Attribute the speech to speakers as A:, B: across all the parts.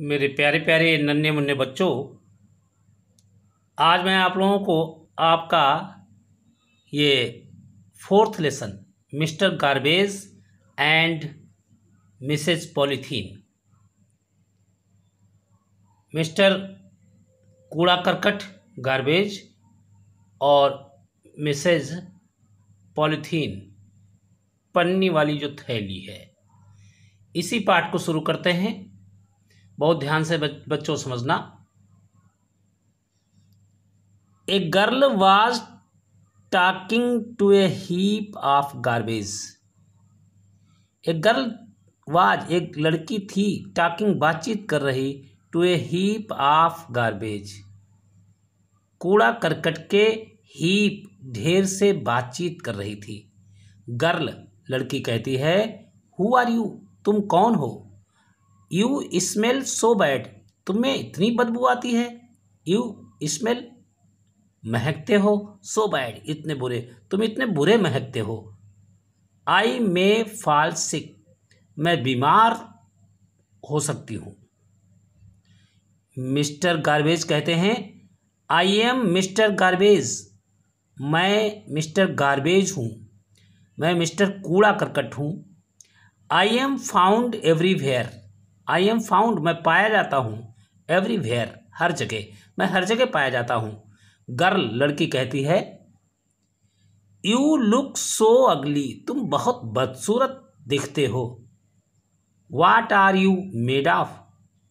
A: मेरे प्यारे प्यारे नन्हे मुन्ने बच्चों आज मैं आप लोगों को आपका ये fourth lesson Mr garbage and Mrs polythene Mr कूड़ा करकट गार्बेज और मिसेज पॉलीथीन पन्नी वाली जो थैली है इसी पार्ट को शुरू करते हैं बहुत ध्यान से बच्चों समझना a girl was talking to a heap of garbage a girl was एक लड़की थी टॉकिंग बातचीत कर रही to a heap of garbage कूड़ा करकट के हीप ढेर से बातचीत कर रही थी गर्ल लड़की कहती है हु आर यू तुम कौन हो यू स्मेल सो बैड तुम्हें इतनी बदबू आती है यू स्मेल महकते हो सो बैड इतने बुरे तुम इतने बुरे महकते हो आई मे फाल सिक मैं बीमार हो सकती हूँ मिस्टर गार्बेज कहते हैं आई एम मिस्टर गार्बेज मैं मिस्टर गार्बेज हूँ मैं मिस्टर कूड़ा करकट हूँ I am found everywhere I am found मैं पाया जाता हूँ एवरीवेयर हर जगह मैं हर जगह पाया जाता हूँ गर्ल लड़की कहती है यू लुक सो अगली तुम बहुत बदसूरत दिखते हो what are you made of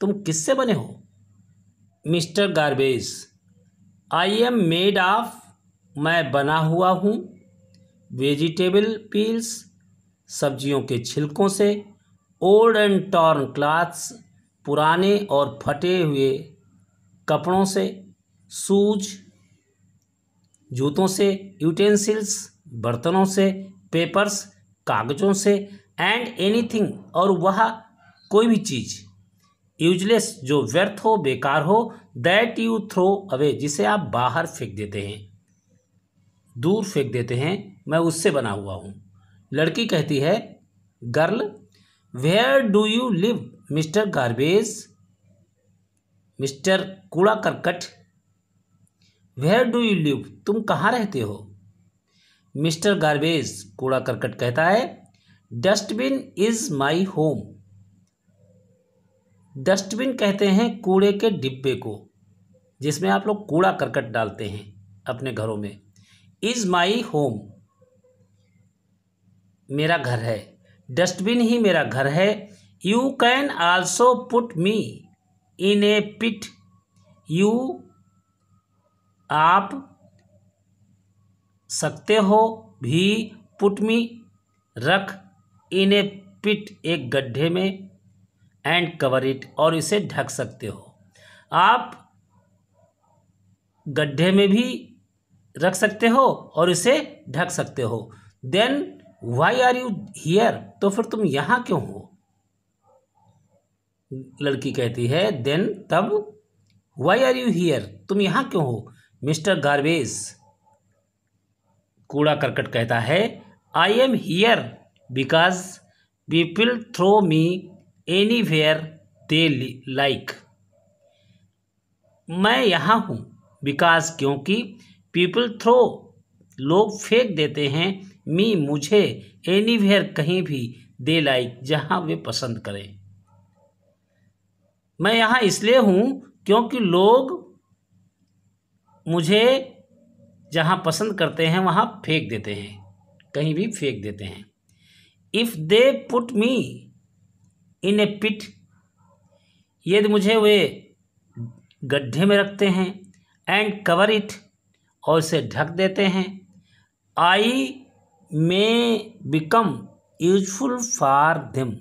A: तुम किससे बने हो Mr garbage I am made of मैं बना हुआ हूँ वेजिटेबल पील्स सब्जियों के छिलकों से ओल्ड एंड टॉर्न क्लाथ्स पुराने और फटे हुए कपड़ों से शूज जूतों से यूटेंसिल्स बर्तनों से पेपर्स कागज़ों से एंड एनीथिंग और वह कोई भी चीज़ यूजलेस जो व्यर्थ हो बेकार हो दैट यू थ्रो अवे जिसे आप बाहर फेंक देते हैं दूर फेंक देते हैं मैं उससे बना हुआ हूँ लड़की कहती है girl where do you live Mr garbage Mr कूड़ा करकट वेयर डू यू लिव तुम कहाँ रहते हो मिस्टर गार्बेज कूड़ा करकट कहता है dustbin is my home dustbin कहते हैं कूड़े के डिब्बे को जिसमें आप लोग कूड़ा करकट डालते हैं अपने घरों में इज़ माई होम मेरा घर है डस्टबिन ही मेरा घर है you can also put me in a pit you आप सकते हो भी पुट मी रख इन ए पिट एक गड्ढे में एंड कवर इट और इसे ढक सकते हो आप गड्ढे में भी रख सकते हो और इसे ढक सकते हो then why are you here तो फिर तुम यहाँ क्यों हो लड़की कहती है देन तब वाई आर यू हियर तुम यहाँ क्यों हो मिस्टर गार्बेज कूड़ा करकट कहता है I am here because people throw me anywhere they like मैं यहाँ हूँ बिकॉज क्योंकि पीपल थ्रो लोग फेंक देते हैं मी मुझे वेयर कहीं भी दे लाइक जहाँ वे पसंद करें मैं यहाँ इसलिए हूँ क्योंकि लोग मुझे जहाँ पसंद करते हैं वहाँ फेंक देते हैं कहीं भी फेंक देते हैं if they put me in a पिट यदि मुझे वे गड्ढे में रखते हैं एंड कवर इट और इसे ढक देते हैं I may become useful for them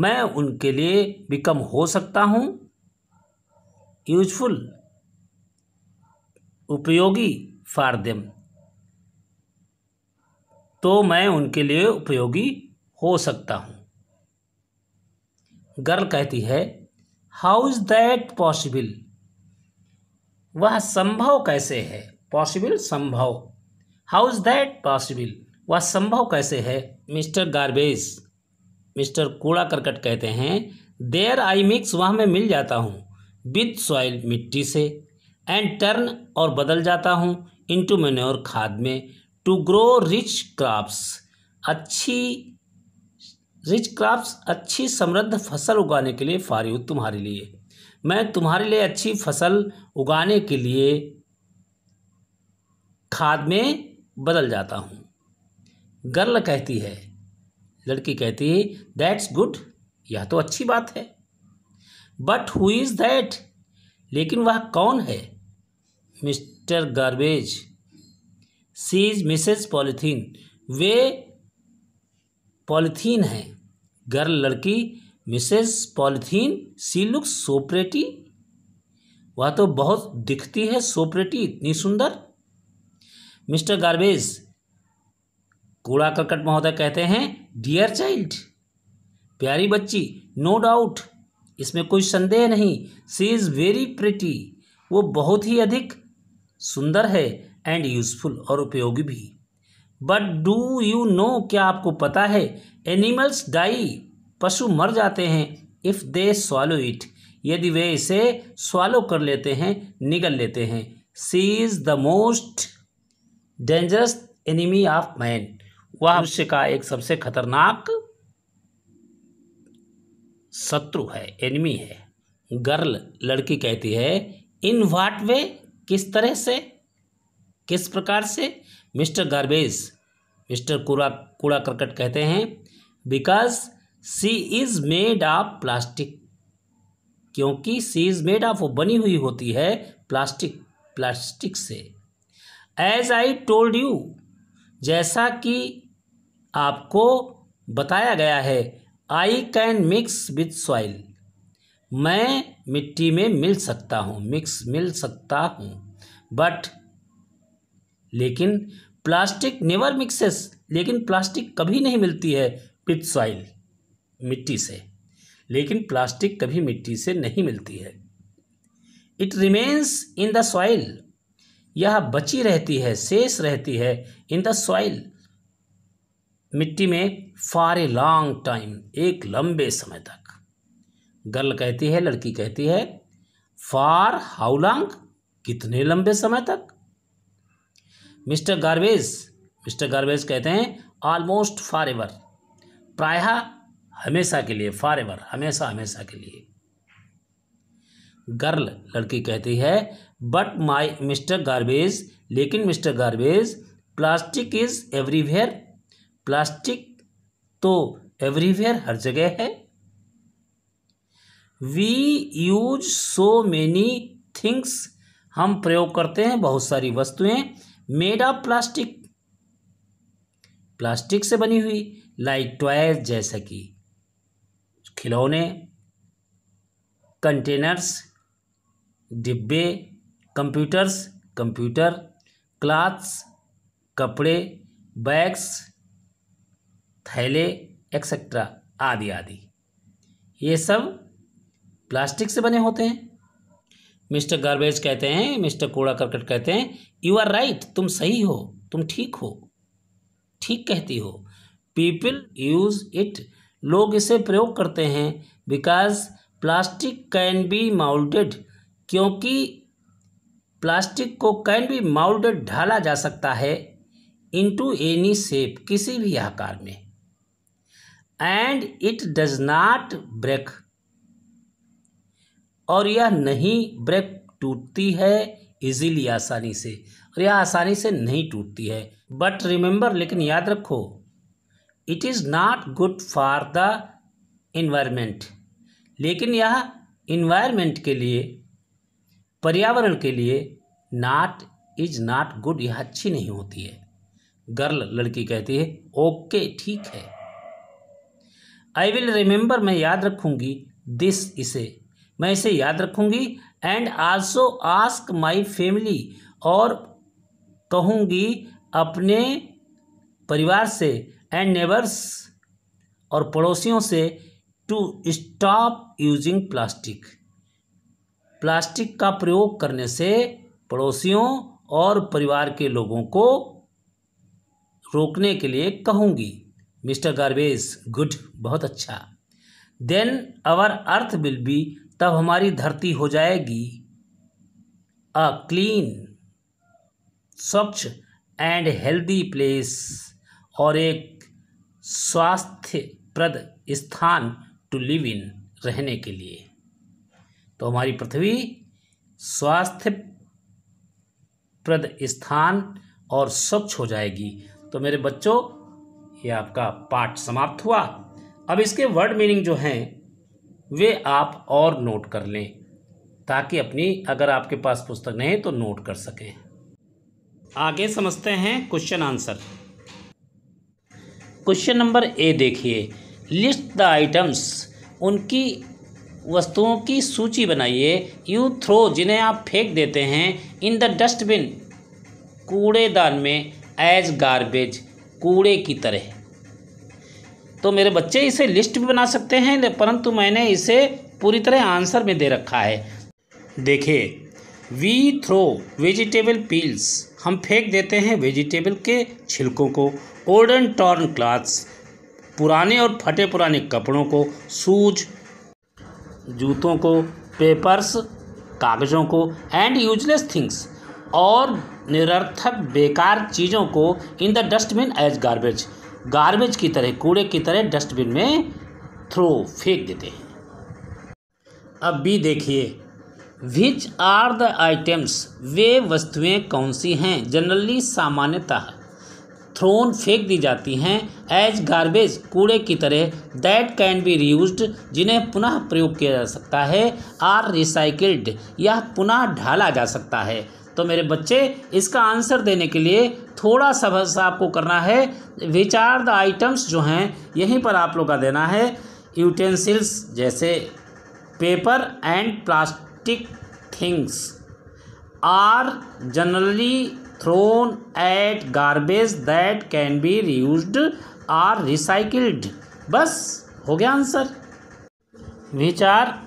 A: मैं उनके लिए बिकम हो सकता हूँ यूजफुल उपयोगी फॉर दिम तो मैं उनके लिए उपयोगी हो सकता हूँ गर्ल कहती है हाउ इज़ दैट पॉसिबल वह संभव कैसे है पॉसिबल संभव हाउ इज़ दैट पॉसिबल वह संभव कैसे है मिस्टर गार्बेज मिस्टर कूड़ा करकट कहते हैं देयर आई मिक्स वहाँ मैं मिल जाता हूँ विद सॉइल मिट्टी से एंड टर्न और बदल जाता हूँ इंटू मेन्योर खाद में टू ग्रो रिच क्रॉप्स अच्छी रिच क्रॉप्स अच्छी समृद्ध फसल उगाने के लिए फारी हूँ तुम्हारे लिए मैं तुम्हारे लिए अच्छी फसल उगाने के लिए खाद में बदल जाता हूँ गर्ल कहती है लड़की कहती है दैट्स गुड यह तो अच्छी बात है बट हु इज़ दैट लेकिन वह कौन है Mr garbage she is Mrs polythene वे पॉलीथीन हैं गर्ल लड़की Mrs polythene she looks so pretty वह तो बहुत दिखती है सोप्रेटी इतनी सुंदर मिस्टर गार्बेज कूड़ा करकट महोदय कहते हैं डियर चाइल्ड प्यारी बच्ची नो डाउट इसमें कोई संदेह नहीं सी इज़ वेरी प्रिटी वो बहुत ही अधिक सुंदर है एंड यूजफुल और उपयोगी भी बट डू यू नो क्या आपको पता है एनिमल्स डाई पशु मर जाते हैं इफ़ दे स्वालो इट यदि वे इसे स्वालो कर लेते हैं निगल लेते हैं she is the most dangerous enemy of man वह हम्म। मनुष्य का एक सबसे खतरनाक शत्रु है एनिमी है गर्ल लड़की कहती है इन वाट वे किस तरह से किस प्रकार से मिस्टर गार्बेज मिस्टर कूड़ा कूड़ा करकट कहते हैं because she is made of plastic क्योंकि सी इज़ मेड ऑफ वो बनी हुई होती है प्लास्टिक प्लास्टिक से एज आई टोल्ड यू जैसा कि आपको बताया गया है I can mix with soil मैं मिट्टी में मिल सकता हूँ मिक्स मिल सकता हूँ बट लेकिन प्लास्टिक नेवर मिक्सेस लेकिन प्लास्टिक कभी नहीं मिलती है विथ सॉइल मिट्टी से लेकिन प्लास्टिक कभी मिट्टी से नहीं मिलती है it remains in the soil यह बची रहती है शेष रहती है इन द सॉइल मिट्टी में फॉर ए लॉन्ग टाइम एक लंबे समय तक गर्ल कहती है लड़की कहती है फॉर हाउ लॉन्ग कितने लंबे समय तक मिस्टर गार्वेज मिस्टर गार्वेज कहते हैं ऑलमोस्ट फॉर एवर प्रायः हमेशा के लिए फॉर एवर हमेशा हमेशा के लिए गर्ल लड़की कहती है बट माई मिस्टर गार्बेज लेकिन Mr garbage plastic is everywhere plastic तो एवरीवेयर हर जगह है we use so many things हम प्रयोग करते हैं बहुत सारी वस्तुएं मेड ऑफ प्लास्टिक प्लास्टिक से बनी हुई लाइक टॉयज जैसा कि खिलौने कंटेनर्स डिब्बे कंप्यूटर्स कंप्यूटर क्लाथ्स कपड़े बैग्स थैले एक्सेट्रा आदि आदि ये सब प्लास्टिक से बने होते हैं मिस्टर गार्बेज कहते हैं मिस्टर कूड़ा करकट कहते हैं यू आर राइट तुम सही हो तुम ठीक हो ठीक कहती हो पीपल यूज इट लोग इसे प्रयोग करते हैं because plastic can be moulded क्योंकि प्लास्टिक को कैन भी माउल्डेड ढाला जा सकता है इनटू एनी शेप किसी भी आकार में and it does not break और यह नहीं ब्रेक टूटती है इजीली आसानी से और यह आसानी से नहीं टूटती है बट रिमेंबर लेकिन याद रखो it is not good for the environment लेकिन यह इन्वायरमेंट के लिए पर्यावरण के लिए नाट इज नाट गुड यह अच्छी नहीं होती है गर्ल लड़की कहती है ओके ठीक है आई विल रिमेंबर मैं याद रखूंगी दिस इसे मैं इसे याद रखूंगी and also ask my family और कहूँगी अपने परिवार से एंड नेबर्स और पड़ोसियों से to stop using plastic plastic का प्रयोग करने से पड़ोसियों और परिवार के लोगों को रोकने के लिए कहूँगी मिस्टर गार्बेज गुड बहुत अच्छा then our earth will be तब हमारी धरती हो जाएगी अ क्लीन स्वच्छ एंड हेल्दी प्लेस और एक स्वास्थ्यप्रद स्थान टू लिव इन रहने के लिए तो हमारी पृथ्वी स्वास्थ्यप्रद स्थान और स्वच्छ हो जाएगी तो मेरे बच्चों ये आपका पाठ समाप्त हुआ अब इसके वर्ड मीनिंग जो हैं वे आप और नोट कर लें ताकि अपनी अगर आपके पास पुस्तक नहीं तो नोट कर सकें आगे समझते हैं question answer question number A देखिए लिस्ट द आइटम्स उनकी वस्तुओं की सूची बनाइए यू थ्रो जिन्हें आप फेंक देते हैं इन द डस्टबिन कूड़ेदान में एज गारबेज कूड़े की तरह तो मेरे बच्चे इसे लिस्ट भी बना सकते हैं परंतु मैंने इसे पूरी तरह आंसर में दे रखा है देखिए वी थ्रो वेजिटेबल पील्स हम फेंक देते हैं वेजिटेबल के छिलकों को ओल्डन टॉर्न क्लाथ्स पुराने और फटे पुराने कपड़ों को सूज जूतों को पेपर्स कागज़ों को एंड यूजलेस थिंग्स और निरर्थक बेकार चीज़ों को in the dustbin as garbage garbage की तरह कूड़े की तरह डस्टबिन में थ्रो फेंक देते हैं अब भी देखिए विच आर द आइटम्स वे वस्तुएं कौन सी हैं जनरली सामान्यतः थ्रोन फेंक दी जाती हैं एज गार्बेज कूड़े की तरह दैट कैन बी रीयूज जिन्हें पुनः प्रयोग किया जा सकता है आर रिसाइकिल्ड यह पुनः ढाला जा सकता है तो मेरे बच्चे इसका आंसर देने के लिए थोड़ा सा बस आपको करना है विच आर द आइटम्स जो हैं यहीं पर आप लोग का देना है यूटेंसिल्स जैसे paper and plastic things are generally thrown at garbage that can be reused or recycled बस हो गया आंसर विचार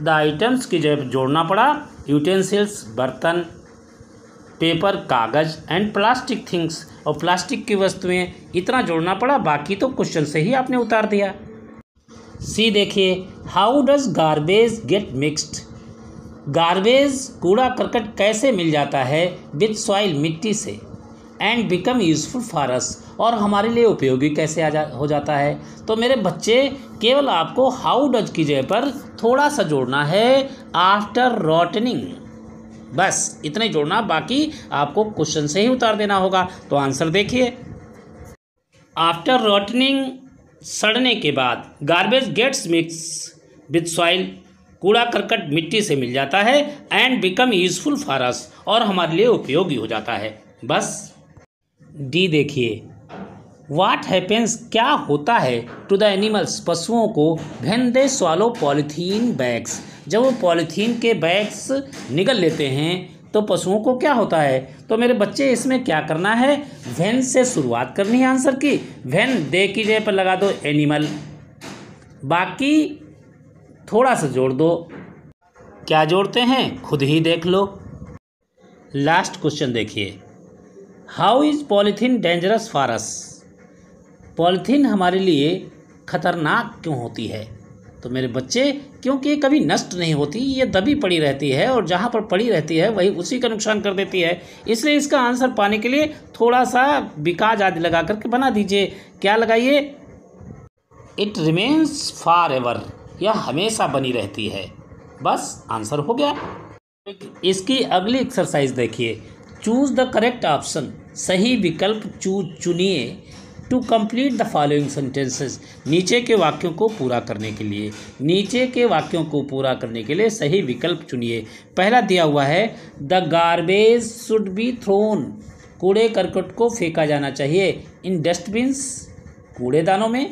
A: द आइटम्स की जब जोड़ना पड़ा यूटेंसिल्स बर्तन पेपर कागज एंड प्लास्टिक थिंग्स और प्लास्टिक की वस्तुएं इतना जोड़ना पड़ा बाकी तो क्वेश्चन से ही आपने उतार दिया सी देखिए how does garbage get mixed garbage कूड़ा करकट कैसे मिल जाता है विथ सॉइल मिट्टी से एंड बिकम यूज़फुल फॉरस और हमारे लिए उपयोगी कैसे आ जा हो जाता है तो मेरे बच्चे केवल आपको हाउ डज की जगह पर थोड़ा सा जोड़ना है आफ्टर रॉटनिंग बस इतना ही जोड़ना बाकी आपको क्वेश्चन से ही उतार देना होगा तो आंसर देखिए आफ्टर रॉटनिंग सड़ने के बाद garbage gets mix with soil कूड़ा करकट मिट्टी से मिल जाता है and become useful for us और हमारे लिए उपयोगी हो जाता है बस डी देखिए वाट हैपेंस क्या होता है टू द एनिमल्स पशुओं को भेंदे स्वालो पॉलीथीन बैग्स जब वो पॉलीथीन के बैग्स निगल लेते हैं तो पशुओं को क्या होता है तो मेरे बच्चे इसमें क्या करना है वेन से शुरुआत करनी है आंसर की वेन दे की जगह पर लगा दो एनिमल बाकी थोड़ा सा जोड़ दो क्या जोड़ते हैं खुद ही देख लो लास्ट क्वेश्चन देखिए how is polythene dangerous for us polythene हमारे लिए खतरनाक क्यों होती है तो मेरे बच्चे क्योंकि ये कभी नष्ट नहीं होती ये दबी पड़ी रहती है और जहाँ पर पड़ी रहती है वही उसी का नुकसान कर देती है इसलिए इसका आंसर पाने के लिए थोड़ा सा विकाज आदि लगा करके बना दीजिए क्या लगाइए इट रिमेन्स फॉर एवर यह हमेशा बनी रहती है बस आंसर हो गया इसकी अगली एक्सरसाइज देखिए चूज़ द करेक्ट ऑप्शन सही विकल्प चूज चुनिए to complete the following sentences नीचे के वाक्यों को पूरा करने के लिए नीचे के वाक्यों को पूरा करने के लिए सही विकल्प चुनिए पहला दिया हुआ है the garbage should be thrown कूड़े करकट को फेंका जाना चाहिए इन डस्टबिन्स कूड़ेदानों में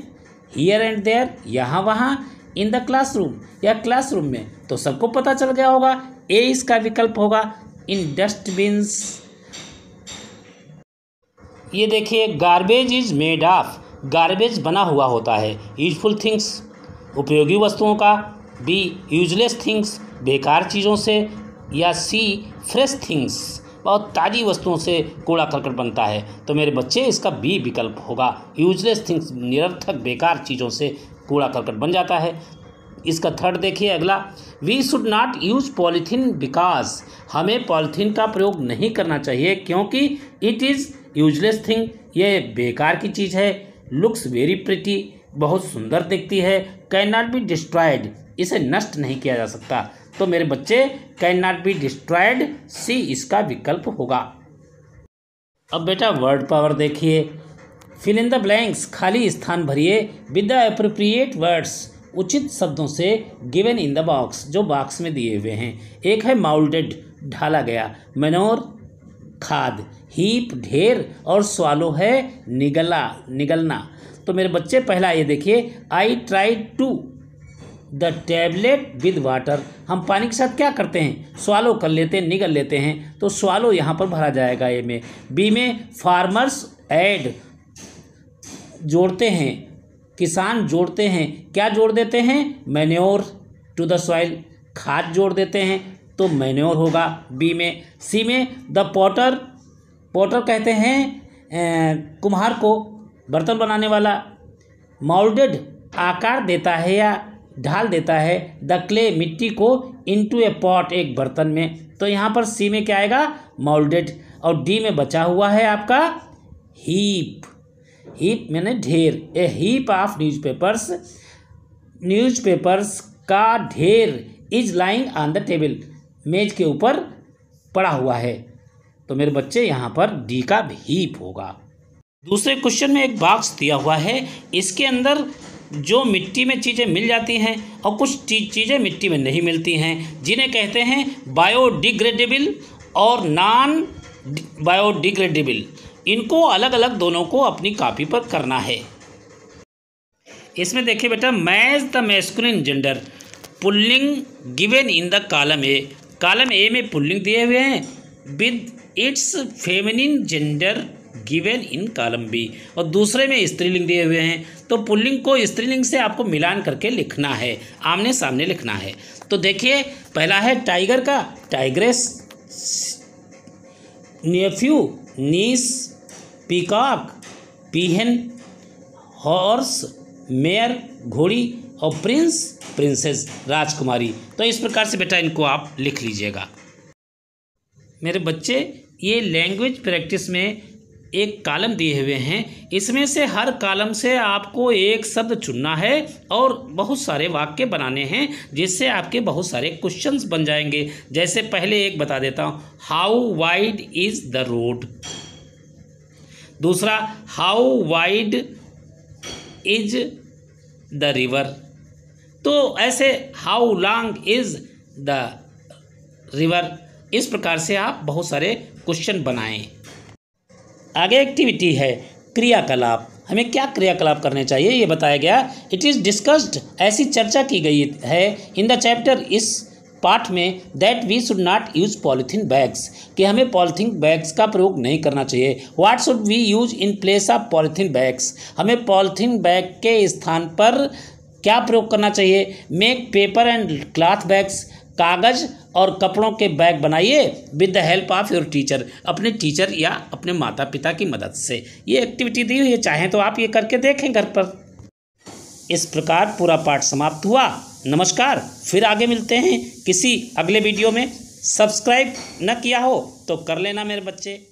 A: हियर एंड देयर यहाँ वहाँ इन द क्लासरूम या क्लासरूम में तो सबको पता चल गया होगा ए इसका विकल्प होगा इन डस्टबिन्स ये देखिए garbage is made of garbage बना हुआ होता है यूजफुल थिंग्स उपयोगी वस्तुओं का बी यूजलेस थिंग्स बेकार चीज़ों से या सी फ्रेश थिंग्स बहुत ताज़ी वस्तुओं से कूड़ा करकट बनता है तो मेरे बच्चे इसका बी विकल्प होगा यूजलेस थिंग्स निरर्थक बेकार चीज़ों से कूड़ा करकट बन जाता है इसका थर्ड देखिए अगला we should not use polythene because हमें पॉलीथीन का प्रयोग नहीं करना चाहिए क्योंकि इट इज़ यूजलेस थिंग ये बेकार की चीज़ है लुक्स वेरी प्रिटी बहुत सुंदर दिखती है कैन नॉट बी डिस्ट्रॉयड इसे नष्ट नहीं किया जा सकता तो मेरे बच्चे can not be destroyed C इसका विकल्प होगा अब बेटा वर्ड पावर देखिए फिल इन द ब्लैंक्स खाली स्थान भरिए विद द अप्रोप्रिएट वर्ड्स उचित शब्दों से गिवन इन द बॉक्स जो बॉक्स में दिए हुए हैं एक है माउल्टेड ढाला गया मनोर खाद हीप ढेर और स्वालो है निगला निगलना तो मेरे बच्चे पहला ये देखिए I try to the tablet with water हम पानी के साथ क्या करते हैं स्वालो कर लेते हैं निगल लेते हैं तो स्वालो यहाँ पर भरा जाएगा ए में बी में फार्मर्स एड जोड़ते हैं किसान जोड़ते हैं क्या जोड़ देते हैं मैन्योर टू द सॉइल खाद जोड़ देते हैं तो मैन्योर होगा बी में सी में द पॉटर पॉटर कहते हैं कुम्हार को बर्तन बनाने वाला मोल्डेड आकार देता है या ढाल देता है द क्ले मिट्टी को इनटू ए पॉट एक बर्तन में तो यहाँ पर सी में क्या आएगा मोल्डेड और डी में बचा हुआ है आपका हीप हीप मैंने ढेर a heap of newspapers newspapers का ढेर is lying on the table मेज के ऊपर पड़ा हुआ है तो मेरे बच्चे यहाँ पर डी का हीप होगा दूसरे क्वेश्चन में एक बॉक्स दिया हुआ है इसके अंदर जो मिट्टी में चीज़ें मिल जाती हैं और कुछ चीज़ें मिट्टी में नहीं मिलती हैं जिन्हें कहते हैं बायोडिग्रेडेबल और नॉन बायोडिग्रेडेबल इनको अलग अलग दोनों को अपनी कापी पर करना है इसमें देखिए बेटा मैज द मैस्कुलिन जेंडर पुल्लिंग given in the column A column A में पुल्लिंग दिए हुए हैं with its feminine gender given in column B और दूसरे में स्त्रीलिंग दिए हुए हैं तो पुल्लिंग को स्त्रीलिंग से आपको मिलान करके लिखना है आमने सामने लिखना है तो देखिए पहला है टाइगर का tigress nephew niece peacock peahen horse mare घोड़ी और प्रिंस प्रिंसेस राजकुमारी तो इस प्रकार से बेटा इनको आप लिख लीजिएगा मेरे बच्चे ये लैंग्वेज प्रैक्टिस में एक कालम दिए हुए हैं इसमें से हर कालम से आपको एक शब्द चुनना है और बहुत सारे वाक्य बनाने हैं जिससे आपके बहुत सारे क्वेश्चंस बन जाएंगे जैसे पहले एक बता देता हूँ how wide is the road दूसरा how wide is the river तो ऐसे how long is the river इस प्रकार से आप बहुत सारे क्वेश्चन बनाएं आगे एक्टिविटी है क्रियाकलाप हमें क्या क्रियाकलाप करने चाहिए ये बताया गया इट इज़ डिस्कस्ड ऐसी चर्चा की गई है इन द चैप्टर इस पाठ में that we should not use polythene bags कि हमें पॉलीथीन बैग्स का प्रयोग नहीं करना चाहिए what should we use in place of polythene bags हमें पॉलीथीन बैग के स्थान पर क्या प्रयोग करना चाहिए make paper and cloth bags कागज़ और कपड़ों के बैग बनाइए with the help of your teacher अपने टीचर या अपने माता पिता की मदद से ये एक्टिविटी दी हुई है चाहें तो आप ये करके देखें घर पर इस प्रकार पूरा पाठ समाप्त हुआ नमस्कार फिर आगे मिलते हैं किसी अगले वीडियो में सब्सक्राइब न किया हो तो कर लेना मेरे बच्चे